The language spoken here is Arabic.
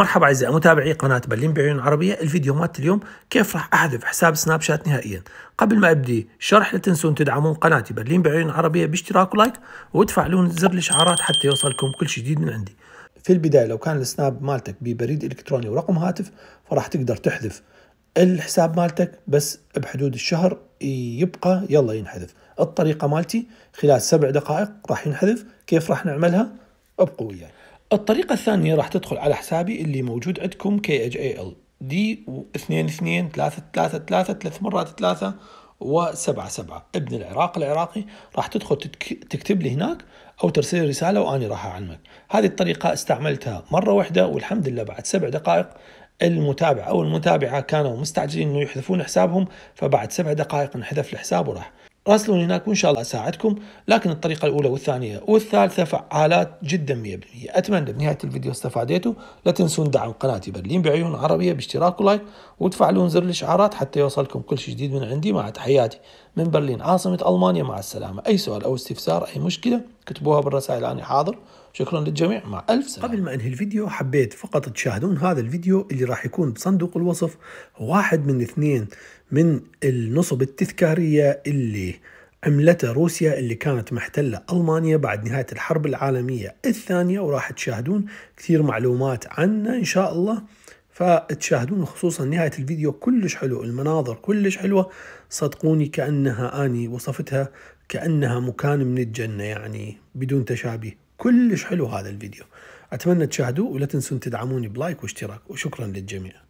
مرحبا اعزائي متابعي قناه برلين بعيون عربيه الفيديو مالت اليوم كيف راح احذف حساب سناب شات نهائيا قبل ما ابدي شرح لا تنسون تدعمون قناتي برلين بعيون عربيه باشتراك ولايك وتفعلون زر الاشعارات حتى يوصلكم كل شيء جديد من عندي في البدايه لو كان السناب مالتك ببريد الكتروني ورقم هاتف فراح تقدر تحذف الحساب مالتك بس بحدود الشهر يبقى يلا ينحذف الطريقه مالتي خلال سبع دقائق راح ينحذف كيف راح نعملها بقوه يعني الطريقة الثانية راح تدخل على حسابي اللي موجود عندكم كي اتش اي ال دي واثنين اثنين ثلاثة ثلاثة ثلاثة ثلاث مرات ثلاثة وسبعة سبعة ابن العراق العراقي راح تدخل تكتب لي هناك أو ترسل رسالة وأني راح أعلمك هذه الطريقة استعملتها مرة واحدة والحمد لله بعد سبع دقائق المتابع أو المتابعة كانوا مستعجلين أنه يحذفون حسابهم فبعد سبع دقائق انحذف الحساب وراح راسلوني هناك وان شاء الله اساعدكم لكن الطريقه الاولى والثانيه والثالثه فعالات جدا 100% اتمنى بنهايه الفيديو استفاديتوا لا تنسون دعم قناتي برلين بعيون عربيه باشتراك ولايك وتفعلون زر الاشعارات حتى يوصلكم كل شيء جديد من عندي مع تحياتي من برلين عاصمه المانيا مع السلامه اي سؤال او استفسار اي مشكله كتبوها بالرسائل أنا حاضر شكرا للجميع مع ألف سلام قبل ما أنهي الفيديو حبيت فقط تشاهدون هذا الفيديو اللي راح يكون بصندوق الوصف واحد من اثنين من النصب التذكارية اللي عملتها روسيا اللي كانت محتلة ألمانيا بعد نهاية الحرب العالمية الثانية وراح تشاهدون كثير معلومات عنه إن شاء الله فتشاهدون خصوصا نهاية الفيديو كلش حلو المناظر كلش حلوة صدقوني كأنها آني وصفتها كأنها مكان من الجنة يعني بدون تشابه كلش حلو هذا الفيديو أتمنى تشاهدوه ولا تنسون تدعموني بلايك واشتراك وشكرا للجميع